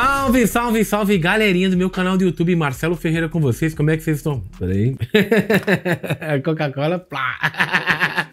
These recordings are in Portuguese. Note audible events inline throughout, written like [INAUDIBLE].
Salve, salve, salve, galerinha do meu canal do YouTube, Marcelo Ferreira com vocês. Como é que vocês estão? Peraí. [LAUGHS] Coca-Cola, plá.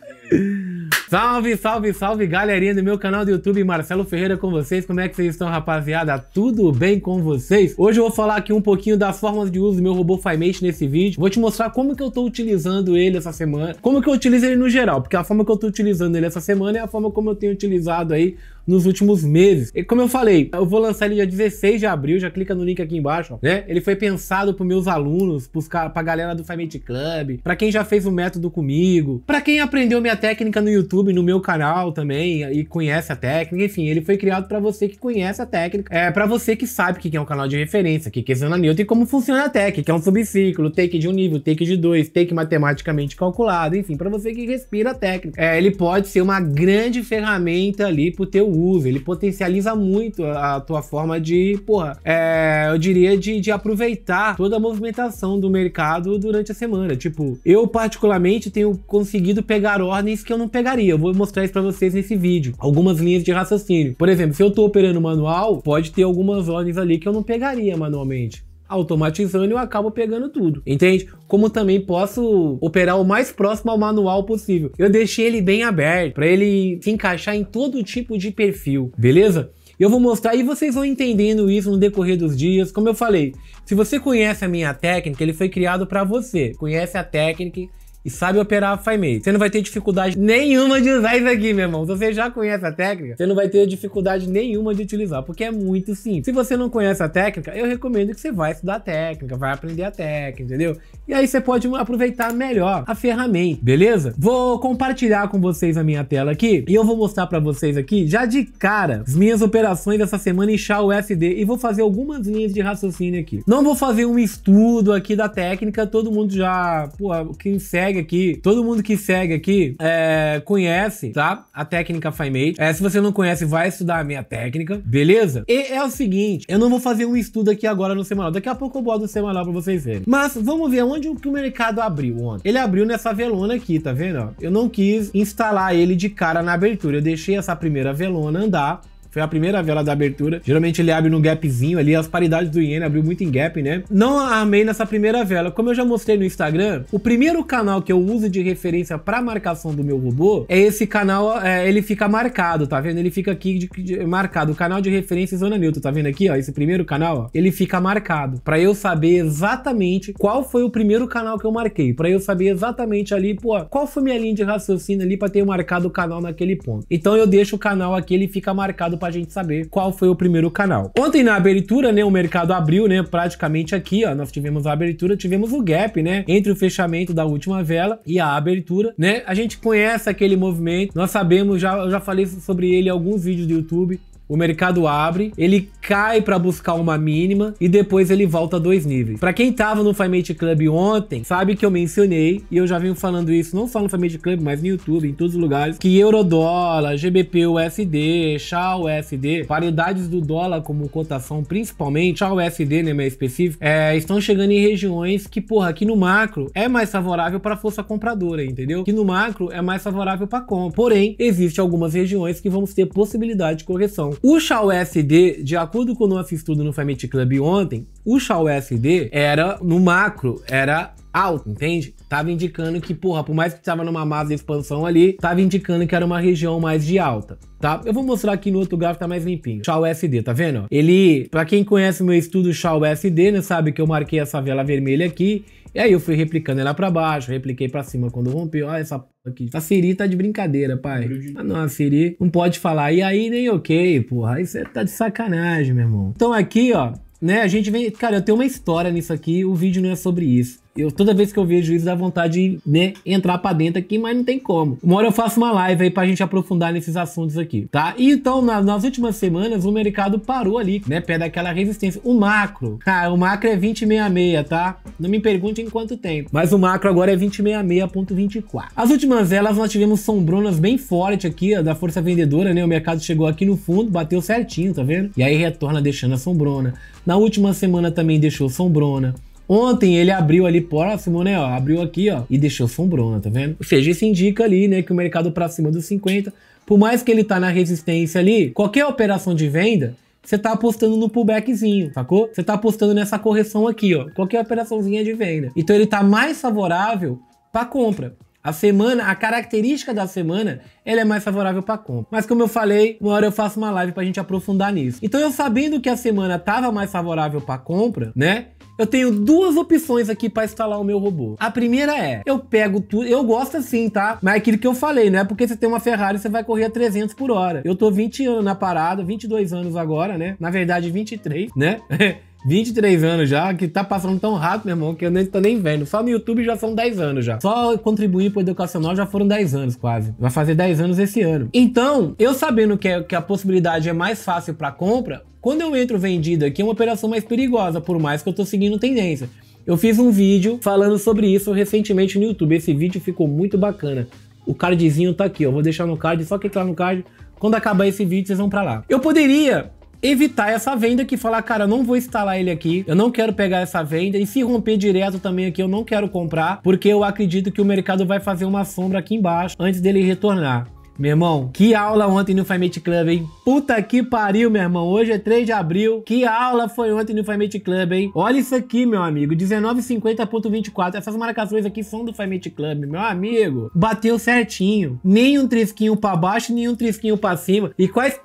[LAUGHS] Salve, salve, salve, galerinha do meu canal do YouTube, Marcelo Ferreira com vocês. Como é que vocês estão, rapaziada? Tudo bem com vocês? Hoje eu vou falar aqui um pouquinho das formas de uso do meu robô FiMate nesse vídeo. Vou te mostrar como que eu tô utilizando ele essa semana, como que eu utilizo ele no geral, porque a forma que eu tô utilizando ele essa semana é a forma como eu tenho utilizado aí nos últimos meses. E como eu falei, eu vou lançar ele dia 16 de abril, já clica no link aqui embaixo, né? Ele foi pensado para meus alunos, para a galera do Fight Club, para quem já fez o método comigo, para quem aprendeu minha técnica no YouTube, no meu canal também e conhece a técnica, enfim, ele foi criado para você que conhece a técnica, é para você que sabe que é um canal de referência, que é zona Newton e como funciona a técnica, que é um subciclo, take de um nível, take de dois, take matematicamente calculado, enfim, para você que respira a técnica. É, ele pode ser uma grande ferramenta ali pro teu usa, ele potencializa muito a, tua forma de, porra, é, eu diria de, de aproveitar toda a movimentação do mercado durante a semana. Tipo, eu particularmente tenho conseguido pegar ordens que eu não pegaria. Eu vou mostrar isso para vocês nesse vídeo. Algumas linhas de raciocínio. Por exemplo, se eu tô operando manual, pode ter algumas ordens ali que eu não pegaria manualmente automatizando eu acabo pegando tudo, entende? Como também posso operar o mais próximo ao manual possível. Eu deixei ele bem aberto para ele se encaixar em todo tipo de perfil, beleza? Eu vou mostrar e vocês vão entendendo isso no decorrer dos dias. Como eu falei, se você conhece a minha técnica, ele foi criado para você. Conhece a técnica e sabe operar a FiMate. Você não vai ter dificuldade nenhuma de usar isso aqui, meu irmão. Se você já conhece a técnica, você não vai ter dificuldade nenhuma de utilizar, porque é muito simples. Se você não conhece a técnica, eu recomendo que você vá estudar a técnica, vai aprender a técnica, entendeu? E aí você pode aproveitar melhor a ferramenta, beleza? Vou compartilhar com vocês a minha tela aqui e eu vou mostrar para vocês aqui, já de cara, as minhas operações dessa semana em chá USD e vou fazer algumas linhas de raciocínio aqui. Não vou fazer um estudo aqui da técnica, todo mundo já, pô, quem segue segue aqui, todo mundo que segue aqui é, conhece, tá? A técnica FiMate. É, se você não conhece, vai estudar a minha técnica, beleza? E é o seguinte, eu não vou fazer um estudo aqui agora no semanal. Daqui a pouco eu boto o semanal pra vocês verem. Mas vamos ver onde o, que o mercado abriu ontem. Ele abriu nessa velona aqui, tá vendo? Eu não quis instalar ele de cara na abertura. Eu deixei essa primeira velona andar foi a primeira vela da abertura. Geralmente ele abre no gapzinho ali. As paridades do Iene abriu muito em gap, né? Não amei nessa primeira vela. Como eu já mostrei no Instagram, o primeiro canal que eu uso de referência pra marcação do meu robô é esse canal. É, ele fica marcado, tá vendo? Ele fica aqui de, de, marcado. O canal de referência é Zona Newton, tá vendo aqui, ó? Esse primeiro canal, ó, ele fica marcado. Pra eu saber exatamente qual foi o primeiro canal que eu marquei. Pra eu saber exatamente ali, pô, qual foi minha linha de raciocínio ali pra ter marcado o canal naquele ponto. Então eu deixo o canal aqui, ele fica marcado pra pra gente saber qual foi o primeiro canal. Ontem na abertura, né, o mercado abriu, né, praticamente aqui, ó, nós tivemos a abertura, tivemos o gap, né, entre o fechamento da última vela e a abertura, né? A gente conhece aquele movimento, nós sabemos, já, eu já falei sobre ele em alguns vídeos do YouTube, o mercado abre, ele cai para buscar uma mínima e depois ele volta dois níveis. Para quem tava no Famate Club ontem, sabe que eu mencionei e eu já venho falando isso não só no Famate Club, mas no YouTube, em todos os lugares, que eurodólar, GBP USD, XAU USD, variedades do dólar como cotação principalmente, XAU USD, né, mais específico, é, estão chegando em regiões que, porra, aqui no macro é mais favorável para força compradora, entendeu? Que no macro é mais favorável para compra. Porém, existe algumas regiões que vamos ter possibilidade de correção. O Shao SD, de acordo com o nosso estudo no Family Club ontem, o Shao SD era, no macro, era alto, entende? Tava indicando que, porra, por mais que tava numa massa de expansão ali, tava indicando que era uma região mais de alta, tá? Eu vou mostrar aqui no outro gráfico, tá mais limpinho. Chau SD, tá vendo? Ele, pra quem conhece meu estudo Chau SD, né, sabe que eu marquei essa vela vermelha aqui, e aí eu fui replicando ela pra baixo, repliquei pra cima quando rompeu. Olha ah, essa aqui. A Siri tá de brincadeira, pai. Ah, não, a Siri não pode falar. E aí nem ok, porra. Aí você tá de sacanagem, meu irmão. Então aqui, ó, né, a gente vem... Cara, eu tenho uma história nisso aqui, o vídeo não é sobre isso. Eu, toda vez que eu vejo isso, dá vontade de né, entrar para dentro aqui, mas não tem como. Uma hora eu faço uma live aí pra gente aprofundar nesses assuntos aqui, tá? E então, na, nas últimas semanas, o mercado parou ali, né? Pé daquela resistência. O macro, cara, o macro é 2066, tá? Não me pergunte em quanto tempo. Mas o macro agora é 2066.24. As últimas elas, nós tivemos sombronas bem forte aqui, ó, da força vendedora, né? O mercado chegou aqui no fundo, bateu certinho, tá vendo? E aí retorna deixando a sombrona. Na última semana também deixou sombrona. Ontem ele abriu ali próximo, né? Ó, abriu aqui, ó, e deixou sombrona, tá vendo? Ou seja, isso indica ali, né, que o mercado para cima dos 50, por mais que ele tá na resistência ali, qualquer operação de venda, você tá apostando no pullbackzinho, sacou? Você tá apostando nessa correção aqui, ó. Qualquer operaçãozinha de venda. Então ele tá mais favorável para compra. A semana, a característica da semana, ela é mais favorável para compra. Mas como eu falei, uma hora eu faço uma live para a gente aprofundar nisso. Então eu sabendo que a semana tava mais favorável para compra, né? Eu tenho duas opções aqui para instalar o meu robô. A primeira é, eu pego tudo, eu gosto assim, tá? Mas é aquilo que eu falei, não é porque você tem uma Ferrari você vai correr a 300 por hora. Eu tô 20 anos na parada, 22 anos agora, né? Na verdade 23, né? [LAUGHS] 23 anos já, que tá passando tão rápido, meu irmão, que eu nem tô nem vendo. Só no YouTube já são 10 anos já. Só contribuir pro educacional já foram 10 anos quase. Vai fazer 10 anos esse ano. Então, eu sabendo que, é, que a possibilidade é mais fácil para compra, quando eu entro vendido aqui é uma operação mais perigosa, por mais que eu tô seguindo tendência. Eu fiz um vídeo falando sobre isso recentemente no YouTube. Esse vídeo ficou muito bacana. O cardzinho tá aqui, ó. Vou deixar no card, só clicar no card. Quando acabar esse vídeo, vocês vão para lá. Eu poderia evitar essa venda que falar, cara, não vou instalar ele aqui, eu não quero pegar essa venda e se romper direto também aqui, eu não quero comprar, porque eu acredito que o mercado vai fazer uma sombra aqui embaixo antes dele retornar. Meu irmão, que aula ontem no Famate Club, hein? Puta que pariu, meu irmão. Hoje é 3 de abril. Que aula foi ontem no Famate Club, hein? Olha isso aqui, meu amigo. 19,50.24. Essas marcações aqui são do Famate Club, meu amigo. Bateu certinho. Nem um trisquinho pra baixo, nem um trisquinho pra cima. E quais...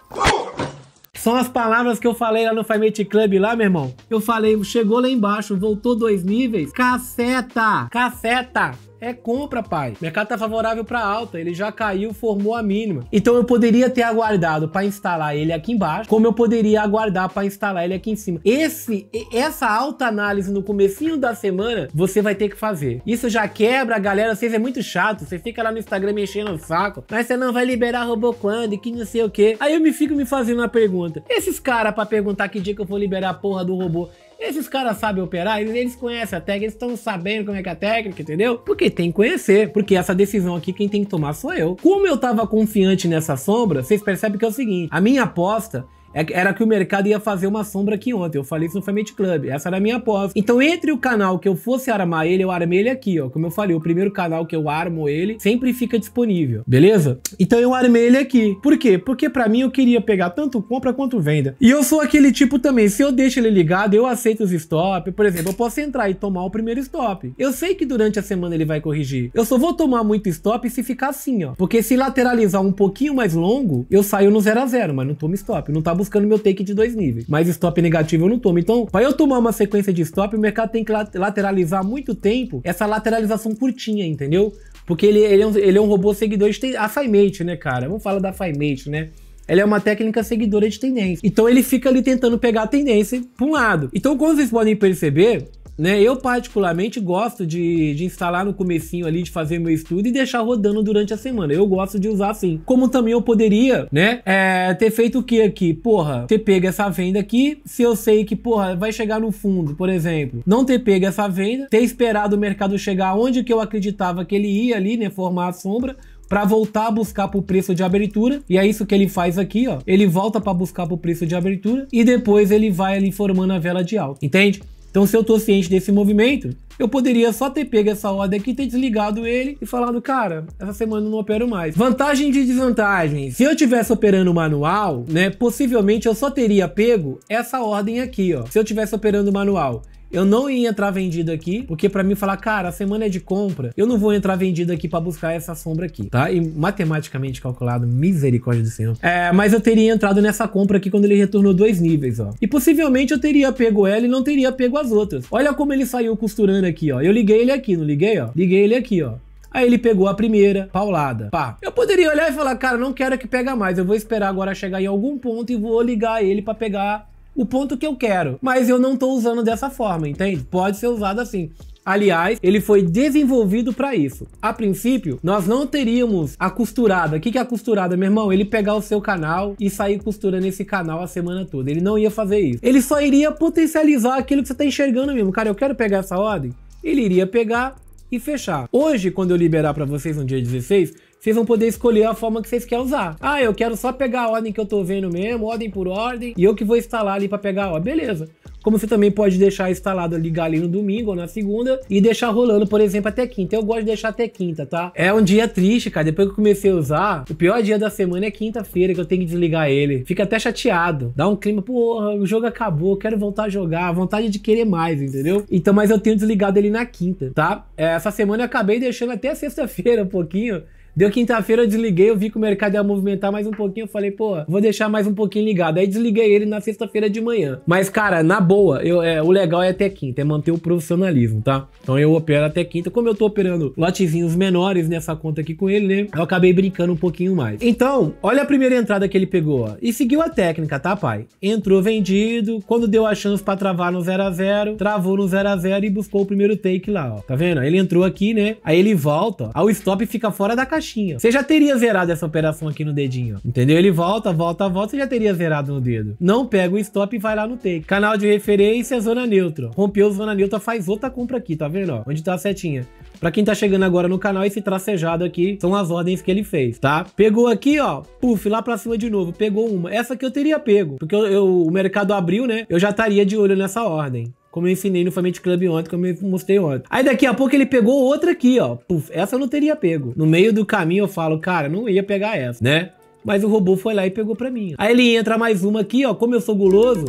São as palavras que eu falei lá no Fight Club lá, meu irmão. Eu falei, chegou lá embaixo, voltou dois níveis. Caceta! Caceta! é compra, pai. O mercado tá favorável para alta, ele já caiu, formou a mínima. Então eu poderia ter aguardado para instalar ele aqui embaixo, como eu poderia aguardar para instalar ele aqui em cima. Esse essa alta análise no comecinho da semana, você vai ter que fazer. Isso já quebra, galera, vocês é muito chato, você fica lá no Instagram mexendo o saco, mas você não vai liberar robô quando e que não sei o que. Aí eu me fico me fazendo uma pergunta. Esses caras para perguntar que dia que eu vou liberar a porra do robô, esses caras sabem operar, eles, eles conhecem a técnica, eles estão sabendo como é que é a técnica, entendeu? Porque tem que conhecer, porque essa decisão aqui quem tem que tomar sou eu. Como eu tava confiante nessa sombra, vocês percebem que é o seguinte, a minha aposta é era que o mercado ia fazer uma sombra aqui ontem. Eu falei isso no Family Club. Essa era a minha aposta. Então, entre o canal que eu fosse armar ele, eu armei ele aqui, ó. Como eu falei, o primeiro canal que eu armo ele sempre fica disponível, beleza? Então, eu armei ele aqui. Por quê? Porque para mim eu queria pegar tanto compra quanto venda. E eu sou aquele tipo também, se eu deixo ele ligado, eu aceito os stop. Por exemplo, eu posso entrar e tomar o primeiro stop. Eu sei que durante a semana ele vai corrigir. Eu só vou tomar muito stop se ficar assim, ó. Porque se lateralizar um pouquinho mais longo, eu saio no 0 a 0 mas não tomo stop. Não tá buscando meu take de dois níveis. Mas stop negativo eu não tomo. Então, para eu tomar uma sequência de stop, o mercado tem que lateralizar muito tempo essa lateralização curtinha, entendeu? Porque ele, ele, é, um, ele é um robô seguidor de a FIMATE, né, cara? Vamos falar da FIMATE, né? Ela é uma técnica seguidora de tendência. Então ele fica ali tentando pegar a tendência para um lado. Então, como vocês podem perceber, né? Eu particularmente gosto de, de instalar no comecinho ali, de fazer meu estudo e deixar rodando durante a semana. Eu gosto de usar assim. Como também eu poderia, né, é, ter feito o que aqui? Porra, ter pego essa venda aqui, se eu sei que, porra, vai chegar no fundo, por exemplo. Não ter pego essa venda, ter esperado o mercado chegar onde que eu acreditava que ele ia ali, né, formar a sombra, para voltar a buscar o preço de abertura. E é isso que ele faz aqui, ó. Ele volta para buscar o preço de abertura e depois ele vai ali formando a vela de alta, entende? Então, se eu estou ciente desse movimento, eu poderia só ter pego essa ordem aqui, ter desligado ele e falado, cara, essa semana eu não opero mais. Vantagem de desvantagem. Se eu tivesse operando manual, né, possivelmente eu só teria pego essa ordem aqui, ó. Se eu tivesse operando manual. Eu não ia entrar vendido aqui, porque para mim falar, cara, a semana é de compra, eu não vou entrar vendido aqui para buscar essa sombra aqui, tá? E matematicamente calculado, misericórdia do Senhor. É, mas eu teria entrado nessa compra aqui quando ele retornou dois níveis, ó. E possivelmente eu teria pego ela e não teria pego as outras. Olha como ele saiu costurando aqui, ó. Eu liguei ele aqui, não liguei, ó? Liguei ele aqui, ó. Aí ele pegou a primeira, paulada, pá. Eu poderia olhar e falar, cara, não quero que pega mais, eu vou esperar agora chegar em algum ponto e vou ligar ele para pegar o ponto que eu quero. Mas eu não estou usando dessa forma, entende? Pode ser usado assim. Aliás, ele foi desenvolvido para isso. A princípio, nós não teríamos a costurada. O que é a costurada, meu irmão? Ele pegar o seu canal e sair costurando esse canal a semana toda. Ele não ia fazer isso. Ele só iria potencializar aquilo que você está enxergando mesmo. Cara, eu quero pegar essa ordem. Ele iria pegar e fechar. Hoje, quando eu liberar para vocês no dia 16, vocês vão poder escolher a forma que vocês querem usar. Ah, eu quero só pegar a ordem que eu tô vendo mesmo, ordem por ordem, e eu que vou instalar ali para pegar a ordem. Beleza. Como você também pode deixar instalado ali galinho no domingo ou na segunda e deixar rolando, por exemplo, até quinta. Eu gosto de deixar até quinta, tá? É um dia triste, cara. Depois que eu comecei a usar, o pior dia da semana é quinta-feira que eu tenho que desligar ele. Fica até chateado. Dá um clima, porra, o jogo acabou, quero voltar a jogar. Vontade de querer mais, entendeu? Então, mas eu tenho desligado ele na quinta, tá? É, essa semana eu acabei deixando até sexta-feira um pouquinho Deu quinta-feira, eu desliguei, eu vi que o mercado ia movimentar mais um pouquinho, eu falei, pô, vou deixar mais um pouquinho ligado. Aí desliguei ele na sexta-feira de manhã. Mas, cara, na boa, eu, é, o legal é até quinta, é manter o profissionalismo, tá? Então eu opero até quinta. Como eu tô operando lotezinhos menores nessa conta aqui com ele, né? Eu acabei brincando um pouquinho mais. Então, olha a primeira entrada que ele pegou, ó. E seguiu a técnica, tá, pai? Entrou vendido, quando deu a chance pra travar no 0 a 0 travou no 0 a 0 e buscou o primeiro take lá, ó. Tá vendo? Ele entrou aqui, né? Aí ele volta, ó. Aí o stop fica fora da caixa caixinha. Você já teria zerado essa operação aqui no dedinho. Entendeu? Ele volta, volta, volta, você já teria zerado no dedo. Não pega o stop e vai lá no take. Canal de referência, zona neutra. Rompeu zona neutra, faz outra compra aqui, tá vendo? Ó, onde tá a setinha. Pra quem tá chegando agora no canal, esse tracejado aqui são as ordens que ele fez, tá? Pegou aqui, ó, puf, lá pra cima de novo, pegou uma. Essa que eu teria pego, porque eu, eu, o mercado abriu, né? Eu já estaria de olho nessa ordem. Como eu ensinei no Family Club ontem, como eu mostrei ontem. Aí daqui a pouco ele pegou outra aqui, ó. Puf, essa eu não teria pego. No meio do caminho eu falo, cara, não ia pegar essa, né? Mas o robô foi lá e pegou pra mim. Aí ele entra mais uma aqui, ó. Como eu sou guloso.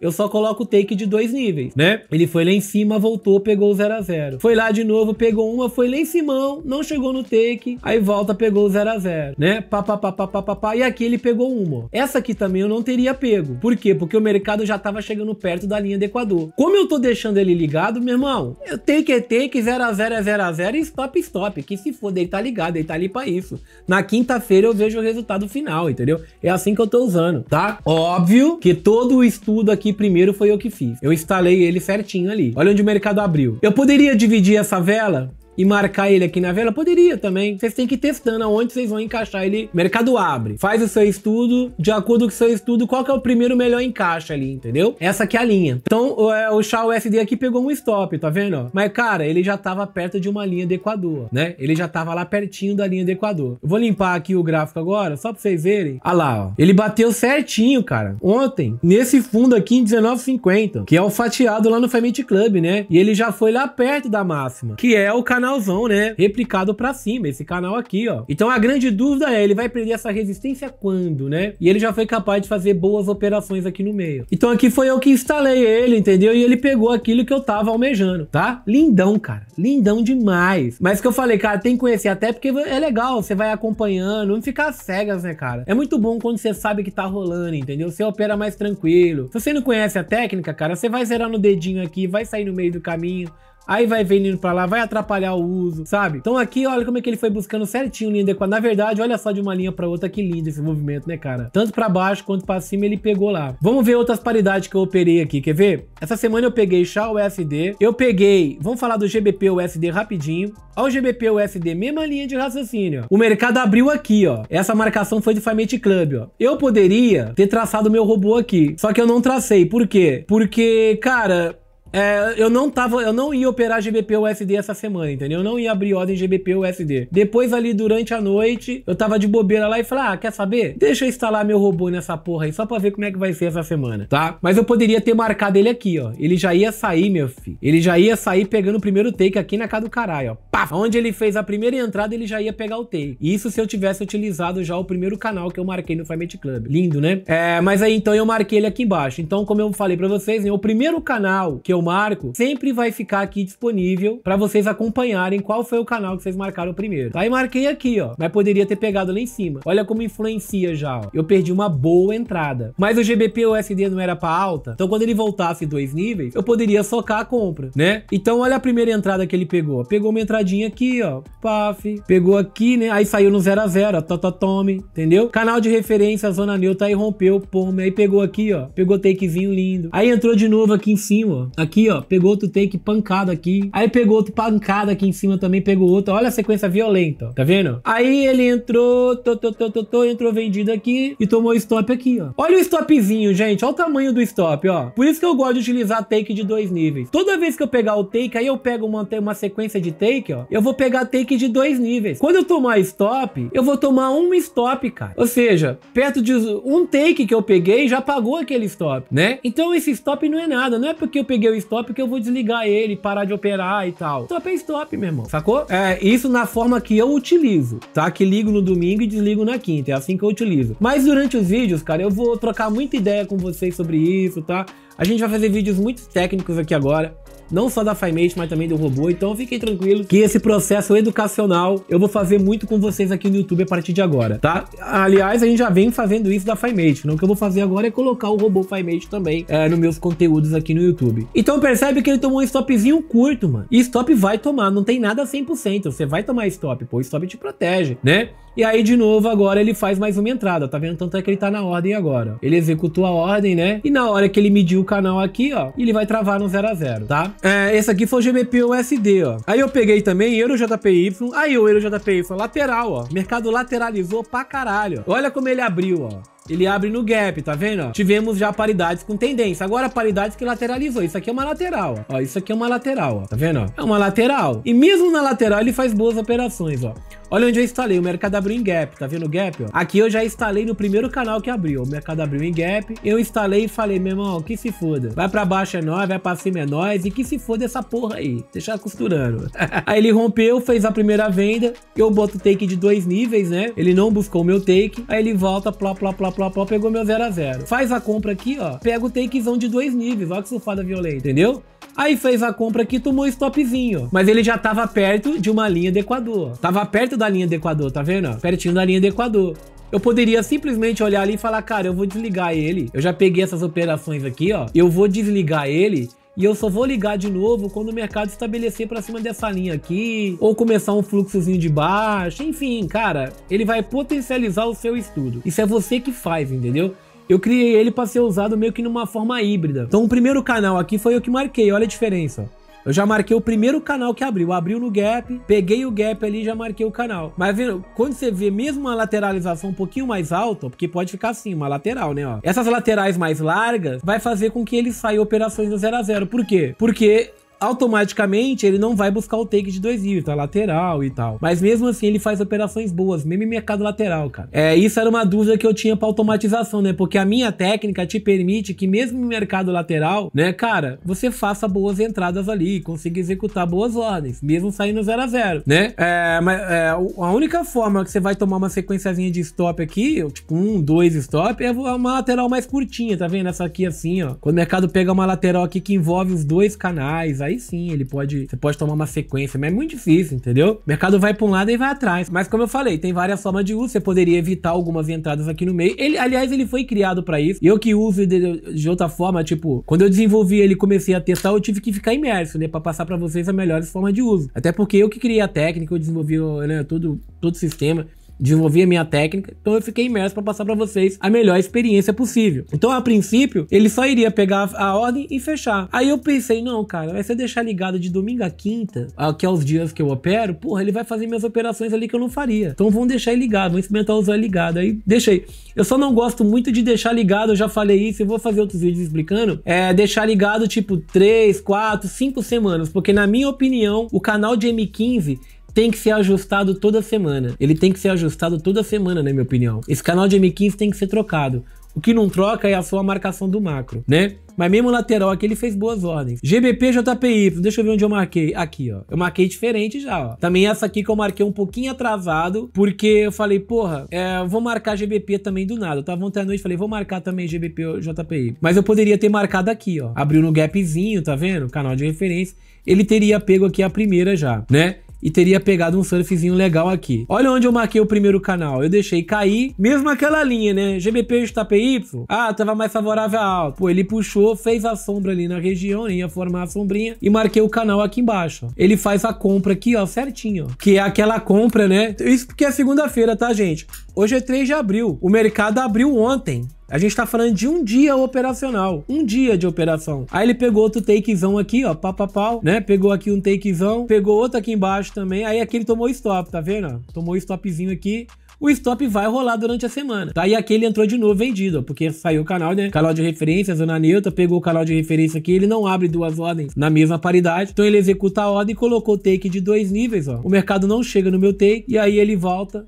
Eu só coloco o take de dois níveis, né? Ele foi lá em cima, voltou, pegou o 0 a 0 Foi lá de novo, pegou uma, foi lá em cima, não chegou no take, aí volta, pegou o 0 a 0 né? Pá, pá, pá, pá, pá, pá, pá, e aqui ele pegou uma. Essa aqui também eu não teria pego. Por quê? Porque o mercado já tava chegando perto da linha do Equador. Como eu tô deixando ele ligado, meu irmão, take é take, 0 a 0 é 0 a 0 e stop, stop. Que se ele tá ligado, ele tá ali pra isso. Na quinta-feira eu vejo o resultado final, entendeu? É assim que eu tô usando, tá? Óbvio que todo o estudo aqui primeiro foi eu que fiz. Eu instalei ele certinho ali. Olha onde o mercado abriu. Eu poderia dividir essa vela e marcar ele aqui na vela? Poderia também. Vocês têm que ir testando aonde vocês vão encaixar ele. Mercado abre. Faz o seu estudo, de acordo com o seu estudo, qual que é o primeiro melhor encaixe ali, entendeu? Essa aqui é a linha. Então, o, é, o Shaw USD aqui pegou um stop, tá vendo? Mas, cara, ele já tava perto de uma linha de Equador, né? Ele já tava lá pertinho da linha de Equador. Eu vou limpar aqui o gráfico agora, só pra vocês verem. Olha lá, ó. Ele bateu certinho, cara. Ontem, nesse fundo aqui em 19,50, que é o fatiado lá no Ferment Club, né? E ele já foi lá perto da máxima, que é o canal canalzão, né? Replicado pra cima, esse canal aqui, ó. Então a grande dúvida é, ele vai perder essa resistência quando, né? E ele já foi capaz de fazer boas operações aqui no meio. Então aqui foi eu que instalei ele, entendeu? E ele pegou aquilo que eu tava almejando, tá? Lindão, cara. Lindão demais. Mas que eu falei, cara, tem que conhecer até porque é legal, você vai acompanhando, não ficar cegas, né, cara? É muito bom quando você sabe que tá rolando, entendeu? Você opera mais tranquilo. Se você não conhece a técnica, cara, você vai zerar no dedinho aqui, vai sair no meio do caminho, aí vai veneno para lá, vai atrapalhar o uso, sabe? Então aqui, olha como é que ele foi buscando certinho linha adequada. Na verdade, olha só de uma linha para outra, que lindo esse movimento, né, cara? Tanto para baixo quanto para cima ele pegou lá. Vamos ver outras paridades que eu operei aqui, quer ver? Essa semana eu peguei chá USD, eu peguei, vamos falar do GBP USD rapidinho. Olha o GBP USD, mesma linha de raciocínio. O mercado abriu aqui, ó. Essa marcação foi do Family Club, ó. Eu poderia ter traçado meu robô aqui, só que eu não tracei. Por quê? Porque, cara, é, eu não tava, eu não ia operar GBP USD essa semana, entendeu? Eu não ia abrir ordem GBP USD. Depois ali durante a noite, eu tava de bobeira lá e falei: "Ah, quer saber? Deixa eu instalar meu robô nessa porra aí só para ver como é que vai ser essa semana", tá? Mas eu poderia ter marcado ele aqui, ó. Ele já ia sair, meu filho. Ele já ia sair pegando o primeiro take aqui na cara do caralho, ó. Pá! Onde ele fez a primeira entrada, ele já ia pegar o take. Isso se eu tivesse utilizado já o primeiro canal que eu marquei no Fight Club. Lindo, né? É, mas aí então eu marquei ele aqui embaixo. Então, como eu falei para vocês, né, o primeiro canal que eu marco, sempre vai ficar aqui disponível para vocês acompanharem qual foi o canal que vocês marcaram primeiro. Aí tá? marquei aqui, ó, mas poderia ter pegado lá em cima. Olha como influencia já, ó. Eu perdi uma boa entrada. Mas o GBP USD não era para alta, então quando ele voltasse dois níveis, eu poderia socar a compra, né? Então olha a primeira entrada que ele pegou. Pegou uma entradinha aqui, ó, paf, pegou aqui, né? Aí saiu no 0 a 0, ó, tota tome, entendeu? Canal de referência, zona neutra, aí rompeu, pome, aí pegou aqui, ó, pegou takezinho lindo. Aí entrou de novo aqui em cima, ó, aqui, ó. Pegou outro take, pancado aqui. Aí pegou outro pancado aqui em cima também, pegou outro. Olha a sequência violenta, ó. Tá vendo? Aí ele entrou, tô, tô, tô, tô, tô, entrou vendido aqui e tomou stop aqui, ó. Olha o stopzinho, gente. Olha o tamanho do stop, ó. Por isso que eu gosto de utilizar take de dois níveis. Toda vez que eu pegar o take, aí eu pego uma, uma sequência de take, ó. Eu vou pegar take de dois níveis. Quando eu tomar stop, eu vou tomar um stop, cara. Ou seja, perto de um take que eu peguei, já pagou aquele stop, né? Então esse stop não é nada. Não é porque eu peguei o stop porque eu vou desligar ele, parar de operar e tal. Stop então é stop, meu irmão, sacou? É, isso na forma que eu utilizo, tá? Que ligo no domingo e desligo na quinta, é assim que eu utilizo. Mas durante os vídeos, cara, eu vou trocar muita ideia com vocês sobre isso, tá? A gente vai fazer vídeos muito técnicos aqui agora não só da FiMate, mas também do robô. Então fiquem tranquilos que esse processo educacional eu vou fazer muito com vocês aqui no YouTube a partir de agora, tá? Aliás, a gente já vem fazendo isso da FiMate. Então o que eu vou fazer agora é colocar o robô FiMate também é, nos meus conteúdos aqui no YouTube. Então percebe que ele tomou um stopzinho curto, mano. E stop vai tomar, não tem nada 100%. Você vai tomar stop, pô, stop te protege, né? E aí, de novo, agora ele faz mais uma entrada, tá vendo? Tanto é que ele tá na ordem agora. Ele executou a ordem, né? E na hora que ele mediu o canal aqui, ó, ele vai travar no 0 a 0 tá? É, esse aqui foi o GBP USD, ó. Aí eu peguei também Euro JPY, aí o Euro JPY lateral, ó. mercado lateralizou pra caralho. Olha como ele abriu, ó. Ele abre no gap, tá vendo? Ó? Tivemos já paridades com tendência. Agora paridades que lateralizou. Isso aqui é uma lateral, ó. isso aqui é uma lateral, ó. Tá vendo? Ó? É uma lateral. E mesmo na lateral ele faz boas operações, ó. Olha onde eu instalei, o mercado abriu em gap, tá vendo o gap? Ó? Aqui eu já instalei no primeiro canal que abriu, o mercado abriu em gap, eu instalei e falei, meu irmão, que se foda, vai pra baixo é nóis, vai pra cima é nóis, e que se foda essa porra aí, deixar costurando. [LAUGHS] aí ele rompeu, fez a primeira venda, eu boto take de dois níveis, né? Ele não buscou o meu take, aí ele volta, plá, plá, plá, plá, plá, pegou meu 0 a 0 Faz a compra aqui, ó, pega o takezão de dois níveis, olha que surfada violenta, entendeu? Aí fez a compra aqui, tomou um stopzinho. Mas ele já tava perto de uma linha de Equador. Tava perto da linha de Equador, tá vendo? Pertinho da linha de Equador. Eu poderia simplesmente olhar ali e falar, cara, eu vou desligar ele. Eu já peguei essas operações aqui, ó. Eu vou desligar ele e eu só vou ligar de novo quando o mercado estabelecer para cima dessa linha aqui, ou começar um fluxozinho de baixo, enfim, cara, ele vai potencializar o seu estudo. Isso é você que faz, entendeu? Eu criei ele para ser usado meio que numa forma híbrida. Então o primeiro canal aqui foi eu que marquei, olha a diferença. Eu já marquei o primeiro canal que abriu. Abriu no gap, peguei o gap ali e já marquei o canal. Mas vendo, quando você vê mesmo uma lateralização um pouquinho mais alta, porque pode ficar assim, uma lateral, né? Ó. Essas laterais mais largas vai fazer com que ele saia operações no 0 a 0 Por quê? Porque automaticamente ele não vai buscar o take de dois livros, então tá? É lateral e tal. Mas mesmo assim ele faz operações boas, mesmo em mercado lateral, cara. É, isso era uma dúvida que eu tinha pra automatização, né? Porque a minha técnica te permite que mesmo em mercado lateral, né, cara, você faça boas entradas ali, consiga executar boas ordens, mesmo saindo 0 a 0 né? É, mas é, a única forma que você vai tomar uma sequenciazinha de stop aqui, tipo um, dois stop, é, é uma lateral mais curtinha, tá vendo? Essa aqui assim, ó. Quando o mercado pega uma lateral aqui que envolve os dois canais, aí aí sim ele pode. Você pode tomar uma sequência, mas é muito difícil, entendeu? O mercado vai para um lado e vai atrás. Mas como eu falei, tem várias formas de uso. Você poderia evitar algumas entradas aqui no meio. Ele, aliás, ele foi criado para isso. Eu que uso de, de, outra forma, tipo, quando eu desenvolvi ele comecei a testar, eu tive que ficar imerso, né? para passar para vocês a melhor forma de uso. Até porque eu que criei a técnica, eu desenvolvi né, todo, todo o sistema desenvolvi a minha técnica, então eu fiquei imerso para passar para vocês a melhor experiência possível. Então, a princípio, ele só iria pegar a ordem e fechar. Aí eu pensei, não, cara, vai ser deixar ligado de domingo a quinta, que é os dias que eu opero, porra, ele vai fazer minhas operações ali que eu não faria. Então, vão deixar ele ligado, vão experimentar usar ligado. Aí, deixei. Eu só não gosto muito de deixar ligado, eu já falei isso, eu vou fazer outros vídeos explicando, é deixar ligado tipo 3, 4, 5 semanas, porque na minha opinião, o canal de M15 tem que ser ajustado toda semana. Ele tem que ser ajustado toda semana, na né, minha opinião. Esse canal de M15 tem que ser trocado. O que não troca é a sua marcação do macro, né? Mas mesmo lateral aqui ele fez boas ordens. GBP, JPY, deixa eu ver onde eu marquei. Aqui, ó. Eu marquei diferente já, ó. Também essa aqui que eu marquei um pouquinho atrasado, porque eu falei, porra, é, vou marcar GBP também do nada. Eu tava ontem à noite, falei, vou marcar também GBP, JPY. Mas eu poderia ter marcado aqui, ó. Abriu no gapzinho, tá vendo? Canal de referência. Ele teria pego aqui a primeira já, né? e teria pegado um surfzinho legal aqui. Olha onde eu marquei o primeiro canal. Eu deixei cair, mesmo aquela linha, né? GBP JPY. Tá ah, tava mais favorável a alta. Pô, ele puxou, fez a sombra ali na região, né? ia formar a sombrinha e marquei o canal aqui embaixo. Ó. Ele faz a compra aqui, ó, certinho. Ó, que é aquela compra, né? Isso porque é segunda-feira, tá, gente? Hoje é 3 de abril. O mercado abriu ontem. A gente tá falando de um dia operacional, um dia de operação. Aí ele pegou outro takezão aqui, ó, papapau, né? Pegou aqui um takezão, pegou outro aqui embaixo também. Aí aqui ele tomou stop, tá vendo? Tomou stopzinho aqui. O stop vai rolar durante a semana, tá? E aqui ele entrou de novo vendido, ó, porque saiu o canal, né? Canal de referência, zona neutra, pegou o canal de referência aqui, ele não abre duas ordens na mesma paridade. Então ele executa a ordem, e colocou take de dois níveis, ó. O mercado não chega no meu take, e aí ele volta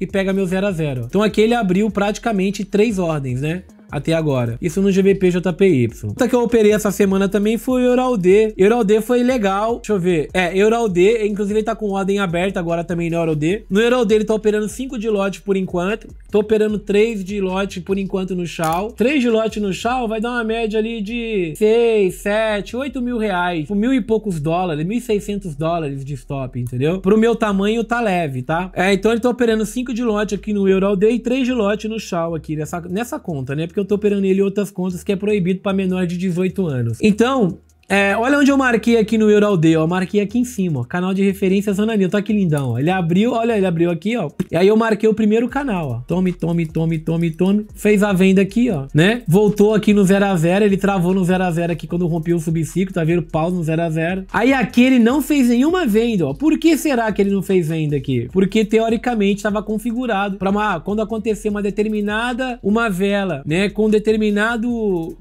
e pega meu 0 x 0 Então aqui ele abriu praticamente três ordens, né? até agora. Isso no GBP-JPY. Outra que eu operei essa semana também foi o Eurald. Eurald foi legal. Deixa eu ver. É, Eurald, inclusive ele tá com ordem aberta agora também no Eurald. No Eurald ele tá operando 5 de lote por enquanto. Tô operando 3 de lote por enquanto no Shao. 3 de lote no Shao vai dar uma média ali de 6, 7, 8 mil reais. Por tipo, mil e poucos dólares, 1.600 dólares de stop, entendeu? Pro meu tamanho tá leve, tá? É, então ele tá operando 5 de lote aqui no Eurald e 3 de lote no Shao aqui nessa, nessa conta, né? Porque porque eu tô operando ele outras contas que é proibido para menor de 18 anos. Então, é, olha onde eu marquei aqui no Euraldeia, eu marquei aqui em cima, ó, canal de referência Zona Nil, tá que lindão, ó. ele abriu, olha, ele abriu aqui, ó, e aí eu marquei o primeiro canal, ó, tome, tome, tome, tome, tome, fez a venda aqui, ó, né, voltou aqui no 0 a 0 ele travou no 0 a 0 aqui quando rompeu o subciclo, tá vendo, pau no 0 a 0 aí aqui ele não fez nenhuma venda, ó, por que será que ele não fez venda aqui? Porque teoricamente estava configurado para uma, quando acontecer uma determinada, uma vela, né, com determinado,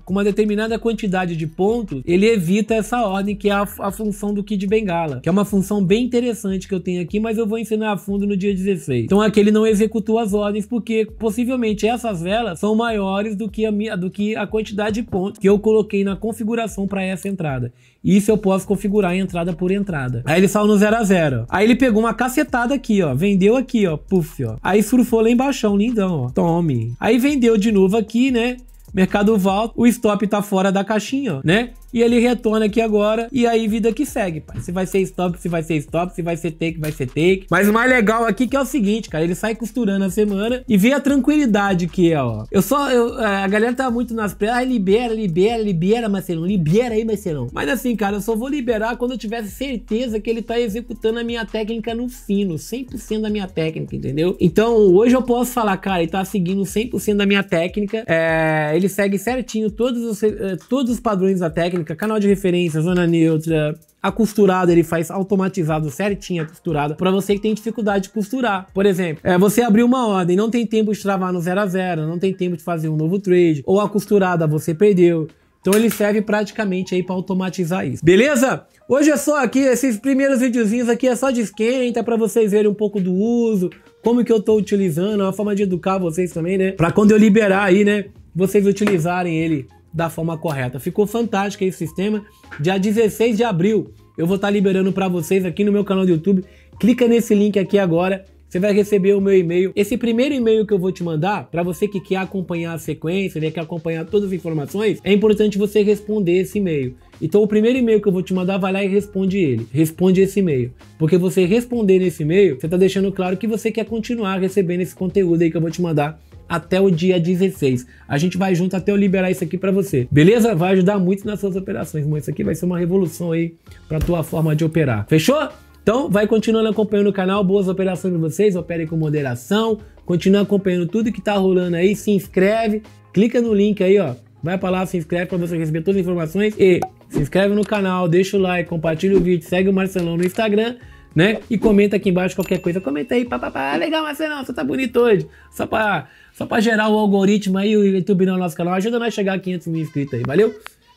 com uma determinada quantidade de pontos, ele evita facilita essa ordem, que é a, a, função do Kid Bengala, que é uma função bem interessante que eu tenho aqui, mas eu vou ensinar a fundo no dia 16. Então aqui ele não executou as ordens, porque possivelmente essas velas são maiores do que a, minha, do que a quantidade de pontos que eu coloquei na configuração para essa entrada. Isso eu posso configurar entrada por entrada. Aí ele saiu no 0 a 0 Aí ele pegou uma cacetada aqui, ó. Vendeu aqui, ó. Puf, ó. Aí surfou lá embaixo, lindão, ó. Tome. Aí vendeu de novo aqui, né? Mercado volta. o stop tá fora da caixinha, ó, né? E ele retorna aqui agora. E aí, vida que segue, pai. Se vai ser stop, se vai ser stop, se vai ser take, vai ser take. Mas o mais legal aqui que é o seguinte, cara. Ele sai costurando a semana e vê a tranquilidade que é, ó. Eu só. Eu, é, a galera tá muito nas pernas. Ah, libera, libera, libera, Marcelão. Libera aí, Marcelão. Mas assim, cara, eu só vou liberar quando eu tiver certeza que ele tá executando a minha técnica no fino. 100% da minha técnica, entendeu? Então, hoje eu posso falar, cara, ele tá seguindo 100% da minha técnica. É, ele segue certinho todos os, eh, todos os padrões da técnica técnica, canal de referência, zona neutra, a costurada ele faz automatizado certinho a costurada para você que tem dificuldade de costurar. Por exemplo, é, você abriu uma ordem, não tem tempo de travar no 0 a 0, não tem tempo de fazer um novo trade, ou a costurada você perdeu. Então ele serve praticamente aí para automatizar isso. Beleza? Hoje é só aqui, esses primeiros videozinhos aqui é só de esquenta para vocês verem um pouco do uso, como que eu tô utilizando, é uma forma de educar vocês também, né? Para quando eu liberar aí, né, vocês utilizarem ele da forma correta. Ficou fantástico esse sistema. Dia 16 de abril eu vou estar liberando para vocês aqui no meu canal do YouTube. Clica nesse link aqui agora você vai receber o meu e-mail. Esse primeiro e-mail que eu vou te mandar, para você que quer acompanhar a sequência, né, quer acompanhar todas as informações, é importante você responder esse e-mail. Então, o primeiro e-mail que eu vou te mandar, vai lá e responde ele. Responde esse e-mail. Porque você responder nesse e-mail, você está deixando claro que você quer continuar recebendo esse conteúdo aí que eu vou te mandar até o dia 16. A gente vai junto até eu liberar isso aqui para você. Beleza? Vai ajudar muito nas suas operações, mano. Isso aqui vai ser uma revolução aí para tua forma de operar. Fechou? Então, vai continuando acompanhando o canal, boas operações para vocês, operem com moderação, continua acompanhando tudo que tá rolando aí, se inscreve, clica no link aí, ó, vai para lá, se inscreve para você receber todas as informações e se inscreve no canal, deixa o like, compartilha o vídeo, segue o Marcelão no Instagram né? E comenta aqui embaixo qualquer coisa. Comenta aí, papapá, ah, legal, Marcelão, você tá bonito hoje. Só pra, só pra gerar o algoritmo aí, o YouTube no nosso canal. Ajuda nós a chegar a 500 mil inscritos aí, valeu?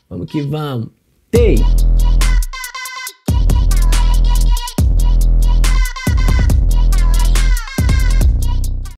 Vamos que vamos. Tem!